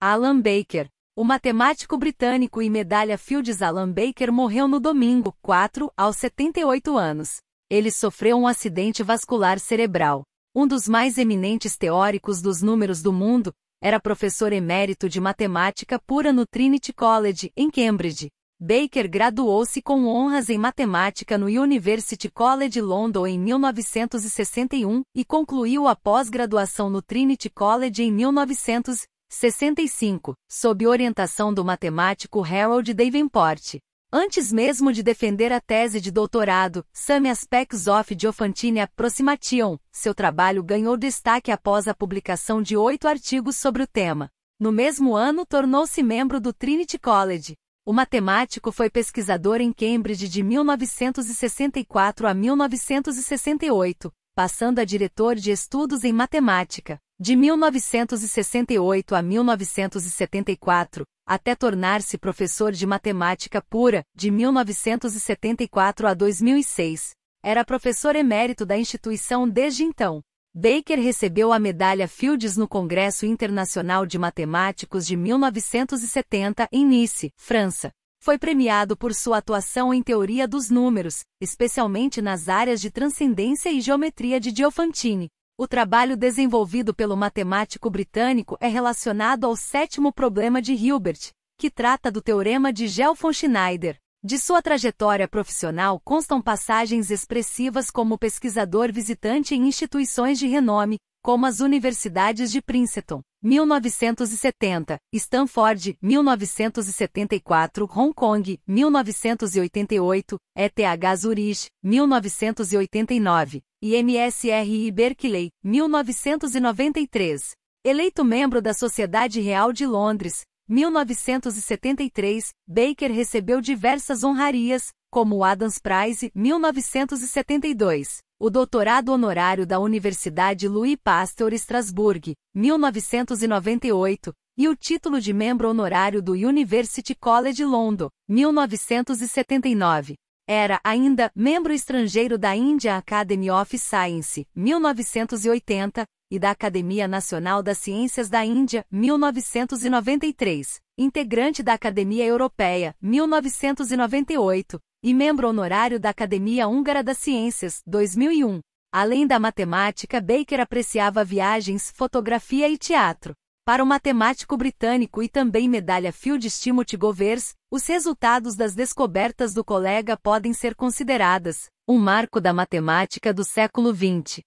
Alan Baker. O matemático britânico e medalha Fields Alan Baker morreu no domingo, 4, aos 78 anos. Ele sofreu um acidente vascular cerebral. Um dos mais eminentes teóricos dos números do mundo, era professor emérito de matemática pura no Trinity College, em Cambridge. Baker graduou-se com honras em matemática no University College London em 1961 e concluiu a pós-graduação no Trinity College em 1900. 65, sob orientação do matemático Harold Davenport. Antes mesmo de defender a tese de doutorado, Some Aspects of Diophantine Approximation, seu trabalho ganhou destaque após a publicação de oito artigos sobre o tema. No mesmo ano, tornou-se membro do Trinity College. O matemático foi pesquisador em Cambridge de 1964 a 1968, passando a diretor de estudos em matemática. De 1968 a 1974, até tornar-se professor de matemática pura, de 1974 a 2006, era professor emérito da instituição desde então. Baker recebeu a medalha Fields no Congresso Internacional de Matemáticos de 1970 em Nice, França. Foi premiado por sua atuação em teoria dos números, especialmente nas áreas de transcendência e geometria de Diofantini. O trabalho desenvolvido pelo matemático britânico é relacionado ao sétimo problema de Hilbert, que trata do teorema de Gell Schneider. De sua trajetória profissional constam passagens expressivas como pesquisador visitante em instituições de renome, como as universidades de Princeton, 1970, Stanford, 1974, Hong Kong, 1988, ETH Zurich, 1989 e MSRI Berkeley, 1993. Eleito membro da Sociedade Real de Londres, 1973, Baker recebeu diversas honrarias, como o Adams Prize, 1972 o doutorado honorário da Universidade Louis Pasteur Strasbourg, 1998, e o título de membro honorário do University College London, 1979. Era ainda membro estrangeiro da Indian Academy of Science, 1980, e da Academia Nacional das Ciências da Índia, 1993, integrante da Academia Europeia, 1998, e membro honorário da Academia Húngara das Ciências, 2001. Além da matemática, Baker apreciava viagens, fotografia e teatro. Para o matemático britânico e também medalha Fields Timothy Govers, os resultados das descobertas do colega podem ser consideradas um marco da matemática do século XX.